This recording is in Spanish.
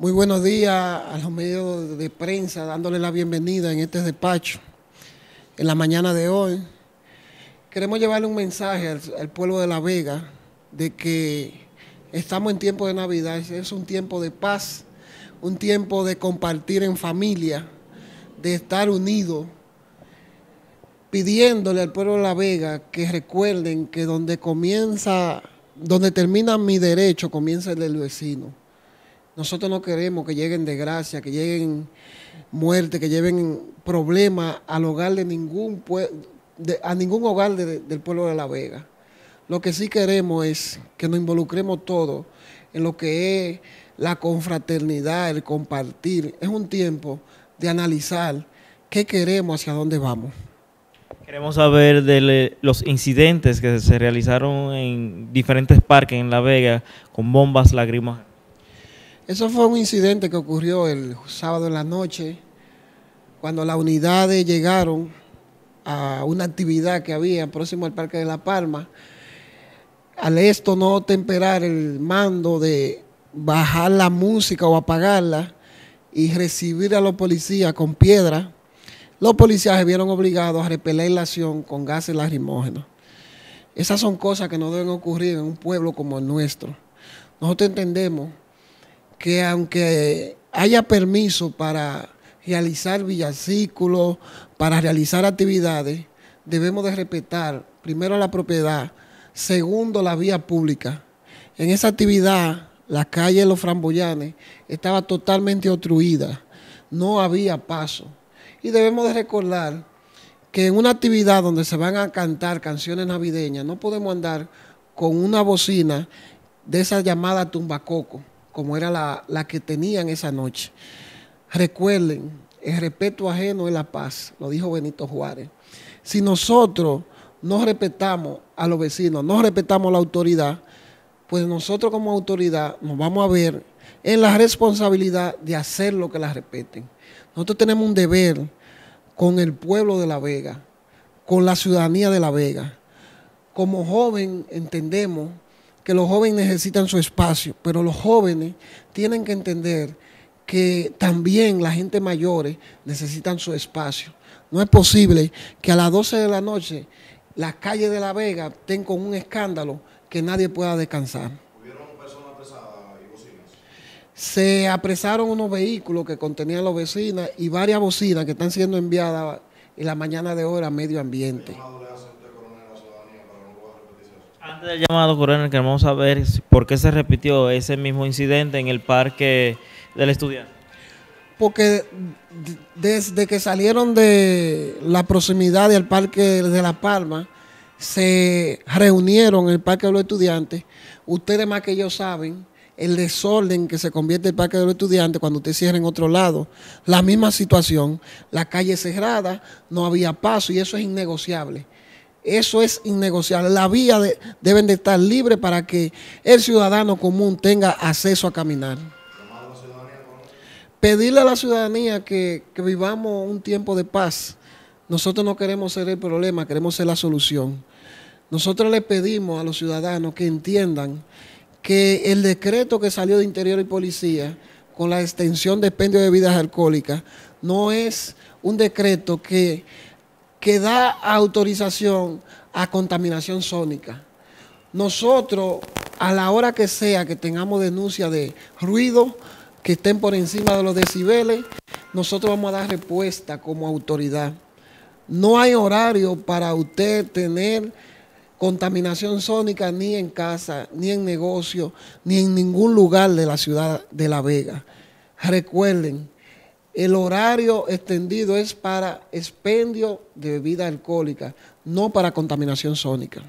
Muy buenos días a los medios de prensa, dándole la bienvenida en este despacho. En la mañana de hoy, queremos llevarle un mensaje al, pueblo de La Vega de que estamos en tiempo de Navidad, es un tiempo de paz, un tiempo de compartir en familia, de estar unidos, pidiéndole al pueblo de La Vega que recuerden que donde comienza, donde termina mi derecho, comienza el del vecino nosotros no queremos que lleguen desgracia, que lleguen muerte, que lleven problemas al hogar de ningún a ningún hogar del pueblo de La Vega. Lo que sí queremos es que nos involucremos todos en lo que es la confraternidad, el compartir. Es un tiempo de analizar qué queremos, hacia dónde vamos. Queremos saber de los incidentes que se realizaron en diferentes parques en La Vega con bombas lágrimas. Eso fue un incidente que ocurrió el sábado en la noche, cuando las unidades llegaron a una actividad que había próximo al Parque de La Palma. Al esto no temperar el mando de bajar la música o apagarla y recibir a los policías con piedra, los policías se vieron obligados a repeler la acción con gases lacrimógenos. Esas son cosas que no deben ocurrir en un pueblo como el nuestro. Nosotros entendemos que aunque haya permiso para realizar villacículos, para realizar actividades, debemos de respetar primero la propiedad, segundo la vía pública. En esa actividad, la calle los Framboyanes estaba totalmente obstruida, no había paso. Y debemos de recordar que en una actividad donde se van a cantar canciones navideñas, no podemos andar con una bocina de esa llamada tumbacoco como era la, que tenían esa noche. Recuerden, el respeto ajeno es la paz, lo dijo Benito Juárez. Si nosotros no respetamos a los vecinos, no respetamos la autoridad, pues nosotros como autoridad nos vamos a ver en la responsabilidad de hacer lo que la respeten. Nosotros tenemos un deber con el pueblo de La Vega, con la ciudadanía de La Vega. Como joven entendemos los jóvenes necesitan su espacio, pero los jóvenes tienen que entender que también la gente mayor necesita su espacio. No es posible que a las 12 de la noche las calles de La Vega estén con un escándalo que nadie pueda descansar. Se apresaron unos vehículos que contenían los vecinos y varias bocinas que están siendo enviadas en la mañana de hora a medio ambiente. Antes del llamado, coronel, queremos saber por qué se repitió ese mismo incidente en el parque del estudiante. Porque desde que salieron de la proximidad del parque de La Palma, se reunieron en el parque de los estudiantes. Ustedes más que ellos saben el desorden que se convierte el Parque de los Estudiantes cuando usted cierra en otro lado. La misma situación, la calle cerrada, no había paso y eso es innegociable. Eso es innegociable. la vía deben de estar libre para que el ciudadano común tenga acceso a caminar. Pedirle a la ciudadanía que, que vivamos un tiempo de paz. Nosotros no queremos ser el problema, queremos ser la solución. Nosotros le pedimos a los ciudadanos que entiendan que el decreto que salió de Interior y Policía con la extensión de expendio de bebidas alcohólicas no es un decreto que que da autorización a contaminación sónica. Nosotros, a la hora que sea que tengamos denuncia de ruido que estén por encima de los decibeles, nosotros vamos a dar respuesta como autoridad. No hay horario para usted tener contaminación sónica ni en casa, ni en negocio, ni en ningún lugar de la ciudad de La Vega. Recuerden, el horario extendido es para expendio de bebida alcohólica, no para contaminación sónica.